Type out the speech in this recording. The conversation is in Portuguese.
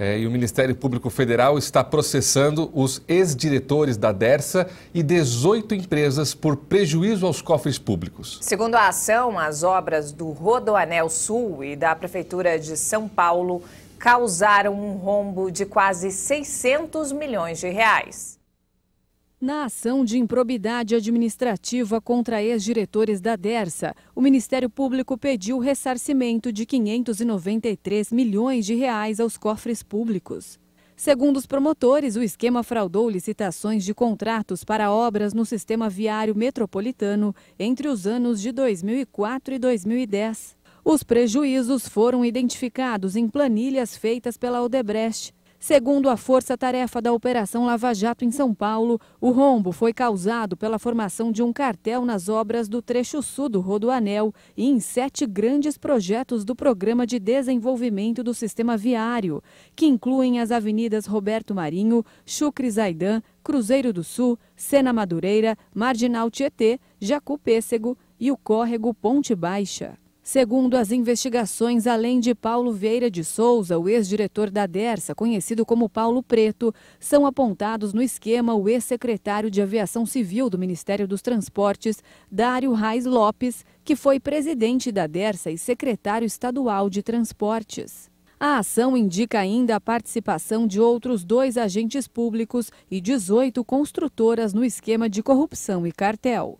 É, e o Ministério Público Federal está processando os ex-diretores da DERSA e 18 empresas por prejuízo aos cofres públicos. Segundo a ação, as obras do Rodoanel Sul e da Prefeitura de São Paulo causaram um rombo de quase 600 milhões de reais. Na ação de improbidade administrativa contra ex-diretores da DERSA, o Ministério Público pediu ressarcimento de 593 milhões de reais aos cofres públicos. Segundo os promotores, o esquema fraudou licitações de contratos para obras no sistema viário metropolitano entre os anos de 2004 e 2010. Os prejuízos foram identificados em planilhas feitas pela Odebrecht, Segundo a Força Tarefa da Operação Lava Jato em São Paulo, o rombo foi causado pela formação de um cartel nas obras do trecho sul do Rodoanel e em sete grandes projetos do Programa de Desenvolvimento do Sistema Viário, que incluem as avenidas Roberto Marinho, Chucre Zaidan, Cruzeiro do Sul, Sena Madureira, Marginal Tietê, Jacu Pêssego e o córrego Ponte Baixa. Segundo as investigações, além de Paulo Vieira de Souza, o ex-diretor da DERSA, conhecido como Paulo Preto, são apontados no esquema o ex-secretário de Aviação Civil do Ministério dos Transportes, Dário Raiz Lopes, que foi presidente da DERSA e secretário estadual de Transportes. A ação indica ainda a participação de outros dois agentes públicos e 18 construtoras no esquema de corrupção e cartel.